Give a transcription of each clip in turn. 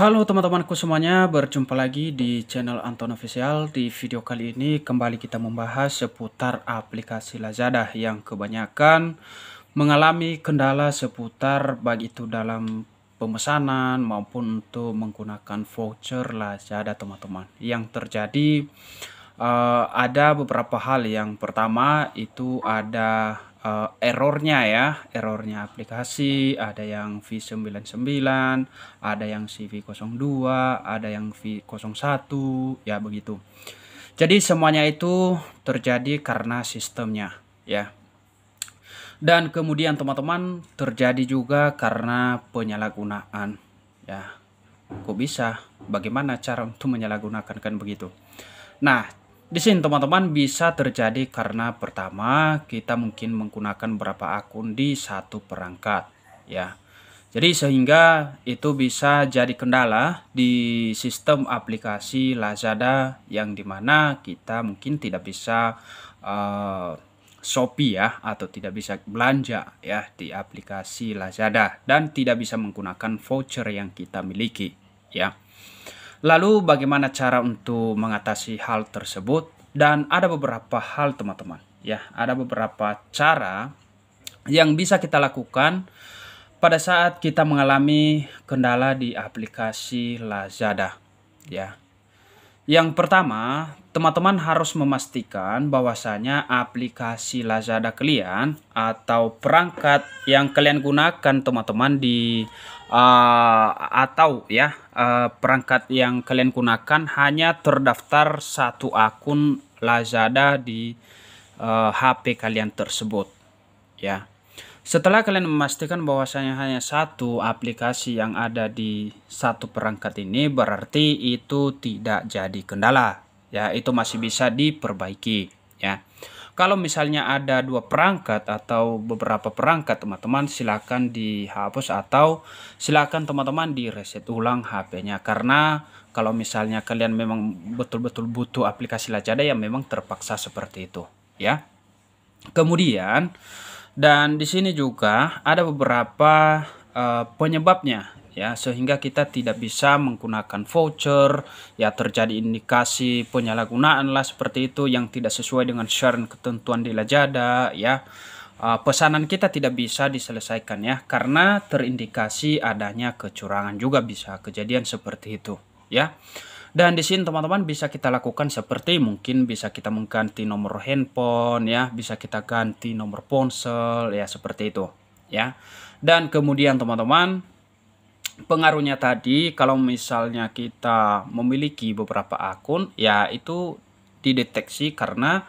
Halo teman-temanku semuanya, berjumpa lagi di channel Anton Official. Di video kali ini kembali kita membahas seputar aplikasi Lazada yang kebanyakan mengalami kendala seputar baik itu dalam pemesanan maupun untuk menggunakan voucher Lazada teman-teman. Yang terjadi uh, ada beberapa hal. Yang pertama itu ada uh, errornya ya, errornya aplikasi, ada yang V99, ada yang CV02, ada yang V01, ya begitu. Jadi semuanya itu terjadi karena sistemnya, ya. Dan kemudian teman-teman terjadi juga karena penyalahgunaan, ya. Kok bisa? Bagaimana cara untuk menyalahgunakan kan begitu? Nah, di sini teman-teman bisa terjadi karena pertama kita mungkin menggunakan beberapa akun di satu perangkat ya. Jadi sehingga itu bisa jadi kendala di sistem aplikasi Lazada yang dimana kita mungkin tidak bisa uh, Shopee ya atau tidak bisa belanja ya di aplikasi Lazada dan tidak bisa menggunakan voucher yang kita miliki ya. Lalu bagaimana cara untuk mengatasi hal tersebut? Dan ada beberapa hal teman-teman. Ya, ada beberapa cara yang bisa kita lakukan pada saat kita mengalami kendala di aplikasi Lazada. Ya. Yang pertama, teman-teman harus memastikan bahwasanya aplikasi Lazada kalian atau perangkat yang kalian gunakan teman-teman di uh, atau ya uh, perangkat yang kalian gunakan hanya terdaftar satu akun Lazada di uh, eh, HP kalian tersebut ya. Setelah kalian memastikan bahwasanya hanya satu aplikasi yang ada di satu perangkat ini berarti itu tidak jadi kendala ya itu masih bisa diperbaiki ya. Kalau misalnya ada dua perangkat atau beberapa perangkat teman-teman silahkan dihapus atau silahkan teman-teman direset ulang HP-nya karena kalau misalnya kalian memang betul-betul butuh aplikasi Lazada yang memang terpaksa seperti itu ya. Kemudian dan di sini juga ada beberapa uh, penyebabnya ya sehingga kita tidak bisa menggunakan voucher ya terjadi indikasi penyalahgunaan lah seperti itu yang tidak sesuai dengan syarat ketentuan di lajada ya uh, pesanan kita tidak bisa diselesaikan ya karena terindikasi adanya kecurangan juga bisa kejadian seperti itu ya dan di sini teman-teman bisa kita lakukan seperti mungkin bisa kita mengganti nomor handphone ya bisa kita ganti nomor ponsel ya seperti itu ya dan kemudian teman-teman pengaruhnya tadi kalau misalnya kita memiliki beberapa akun ya itu dideteksi karena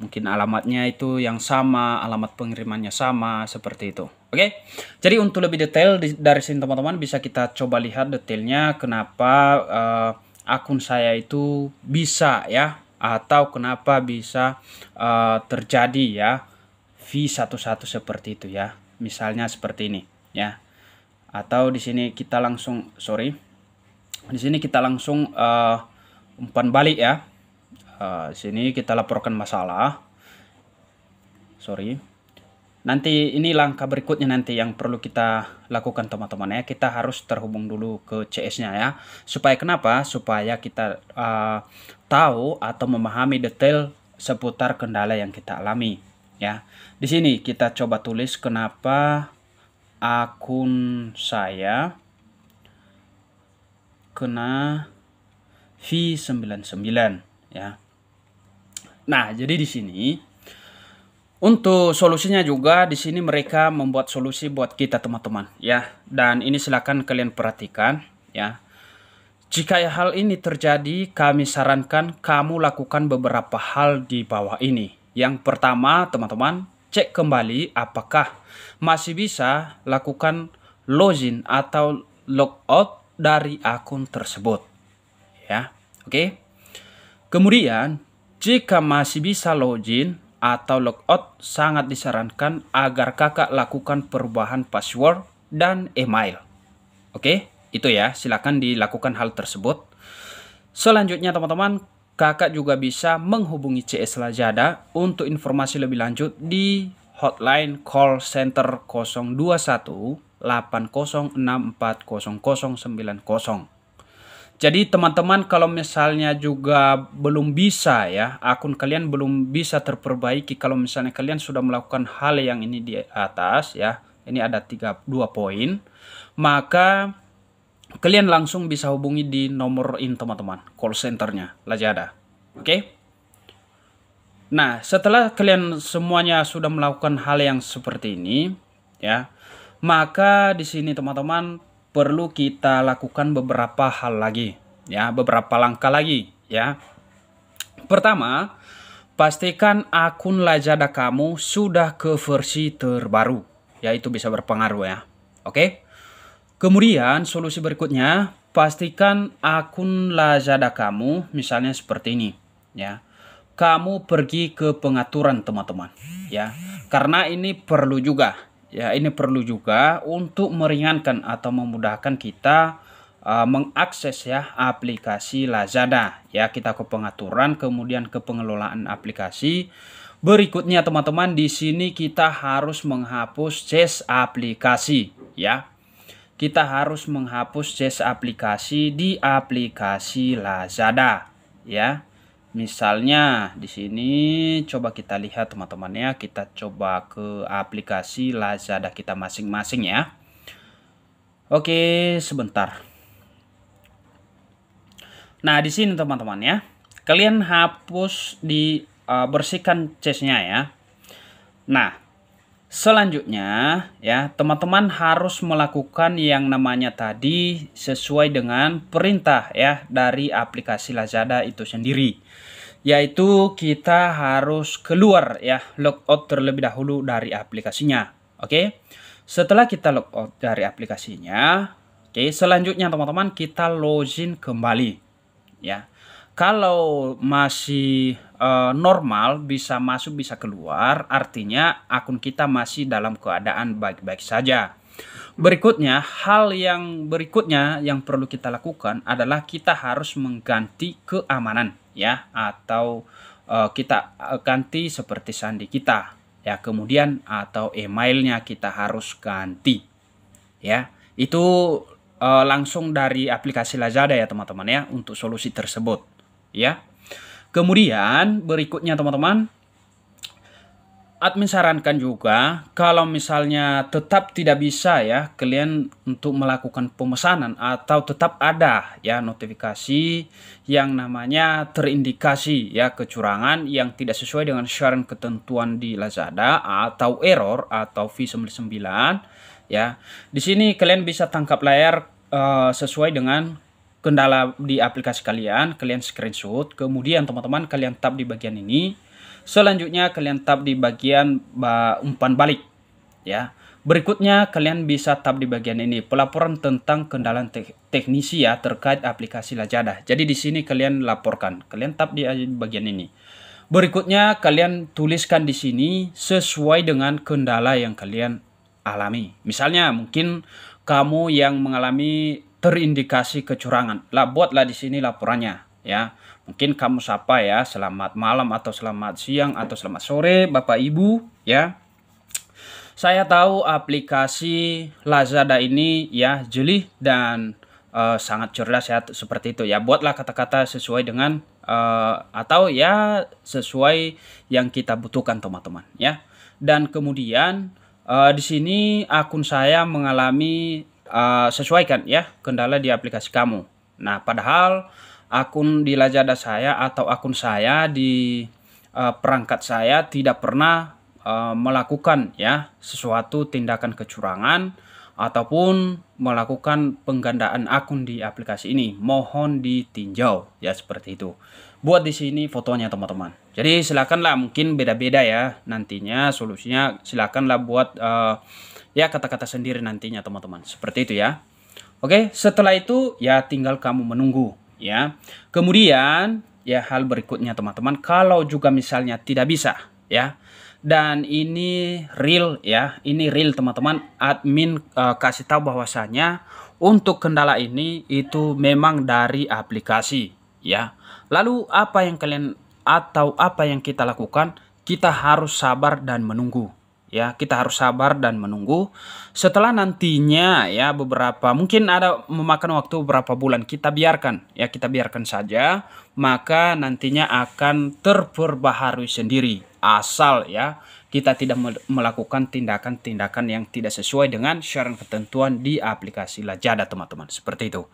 mungkin alamatnya itu yang sama, alamat pengirimannya sama, seperti itu. Oke, jadi untuk lebih detail dari sini teman-teman bisa kita coba lihat detailnya kenapa uh, akun saya itu bisa ya, atau kenapa bisa uh, terjadi ya V11 seperti itu ya, misalnya seperti ini ya atau di sini kita langsung sorry di sini kita langsung uh, umpan balik ya uh, di sini kita laporkan masalah sorry nanti ini langkah berikutnya nanti yang perlu kita lakukan teman-teman ya kita harus terhubung dulu ke CS-nya ya supaya kenapa supaya kita uh, tahu atau memahami detail seputar kendala yang kita alami ya di sini kita coba tulis kenapa akun saya kena V99 ya. Nah, jadi di sini untuk solusinya juga di sini mereka membuat solusi buat kita teman-teman ya. Dan ini silakan kalian perhatikan ya. Jika hal ini terjadi, kami sarankan kamu lakukan beberapa hal di bawah ini. Yang pertama, teman-teman, cek kembali apakah masih bisa lakukan login atau logout dari akun tersebut. Ya, oke. Kemudian, jika masih bisa login atau logout, sangat disarankan agar kakak lakukan perubahan password dan email. Oke, itu ya. Silakan dilakukan hal tersebut. Selanjutnya, teman-teman, kakak juga bisa menghubungi CS Lazada untuk informasi lebih lanjut di hotline call center 021 80640090. Jadi teman-teman kalau misalnya juga belum bisa ya, akun kalian belum bisa terperbaiki kalau misalnya kalian sudah melakukan hal yang ini di atas ya. Ini ada tiga dua poin, maka kalian langsung bisa hubungi di nomor ini teman-teman call centernya Lazada oke okay? nah setelah kalian semuanya sudah melakukan hal yang seperti ini ya maka di sini teman-teman perlu kita lakukan beberapa hal lagi ya beberapa langkah lagi ya pertama pastikan akun Lazada kamu sudah ke versi terbaru ya itu bisa berpengaruh ya oke okay? Kemudian solusi berikutnya, pastikan akun Lazada kamu misalnya seperti ini ya. Kamu pergi ke pengaturan teman-teman ya. Karena ini perlu juga ya, ini perlu juga untuk meringankan atau memudahkan kita uh, mengakses ya aplikasi Lazada ya. Kita ke pengaturan kemudian ke pengelolaan aplikasi. Berikutnya teman-teman di sini kita harus menghapus cache aplikasi ya kita harus menghapus cache aplikasi di aplikasi Lazada ya. Misalnya di sini coba kita lihat teman-teman ya, kita coba ke aplikasi Lazada kita masing-masing ya. Oke, sebentar. Nah, di sini teman-teman ya. Kalian hapus di uh, bersihkan CS-nya ya. Nah, Selanjutnya, ya, teman-teman harus melakukan yang namanya tadi sesuai dengan perintah ya dari aplikasi Lazada itu sendiri. Yaitu kita harus keluar ya, logout terlebih dahulu dari aplikasinya. Oke. Setelah kita logout dari aplikasinya, oke, selanjutnya teman-teman kita login kembali. Ya kalau masih uh, normal bisa masuk bisa keluar artinya akun kita masih dalam keadaan baik-baik saja. Berikutnya, hal yang berikutnya yang perlu kita lakukan adalah kita harus mengganti keamanan ya atau uh, kita eh, ganti seperti sandi kita ya kemudian atau emailnya kita harus ganti ya. Itu langsung dari aplikasi Lazada ya teman-teman ya untuk solusi tersebut ya. Kemudian berikutnya teman-teman, admin sarankan juga kalau misalnya tetap tidak bisa ya kalian untuk melakukan pemesanan atau tetap ada ya notifikasi yang namanya terindikasi ya kecurangan yang tidak sesuai dengan syarat ketentuan di Lazada atau error atau V99 ya. Di sini kalian bisa tangkap layar uh, sesuai dengan kendala di aplikasi kalian, kalian screenshot, kemudian teman-teman kalian tap di bagian ini. Selanjutnya kalian tap di bagian umpan balik ya. Berikutnya kalian bisa tap di bagian ini pelaporan tentang kendala te teknisi ya terkait aplikasi Lazada. Jadi di sini kalian laporkan. Kalian tap di bagian ini. Berikutnya kalian tuliskan di sini sesuai dengan kendala yang kalian alami. Misalnya mungkin kamu yang mengalami terindikasi kecurangan. Lah buatlah di sini laporannya ya. Mungkin kamu sapa ya, selamat malam atau selamat siang atau selamat sore Bapak Ibu ya. Saya tahu aplikasi Lazada ini ya jeli dan uh, sangat cerdas ya seperti itu ya. Buatlah kata-kata sesuai dengan uh, atau ya sesuai yang kita butuhkan teman-teman ya. Dan kemudian uh, di sini akun saya mengalami uh, sesuaikan ya kendala di aplikasi kamu. Nah, padahal akun di Lazada saya atau akun saya di uh, perangkat saya tidak pernah uh, melakukan ya sesuatu tindakan kecurangan ataupun melakukan penggandaan akun di aplikasi ini. Mohon ditinjau ya seperti itu. Buat di sini fotonya teman-teman. Jadi silakanlah mungkin beda-beda ya nantinya solusinya silakanlah buat uh, ya kata-kata sendiri nantinya teman-teman. Seperti itu ya. Oke, setelah itu ya tinggal kamu menunggu ya. Kemudian ya hal berikutnya teman-teman, kalau juga misalnya tidak bisa ya. Dan ini real ya, ini real teman-teman. Admin uh, kasih tahu bahwasanya untuk kendala ini itu memang dari aplikasi ya. Lalu apa yang kalian atau apa yang kita lakukan? Kita harus sabar dan menunggu ya kita harus sabar dan menunggu setelah nantinya ya beberapa mungkin ada memakan waktu beberapa bulan kita biarkan ya kita biarkan saja maka nantinya akan terperbaharui sendiri asal ya kita tidak melakukan tindakan-tindakan yang tidak sesuai dengan syarat ketentuan di aplikasi Lajada teman-teman seperti itu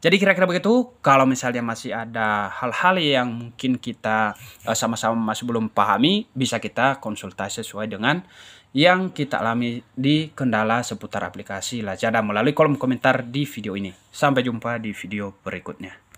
jadi kira-kira begitu kalau misalnya masih ada hal-hal yang mungkin kita eh, sama-sama masih belum pahami bisa kita konsultasi sesuai dengan yang kita alami di kendala seputar aplikasi Lazada melalui kolom komentar di video ini. Sampai jumpa di video berikutnya.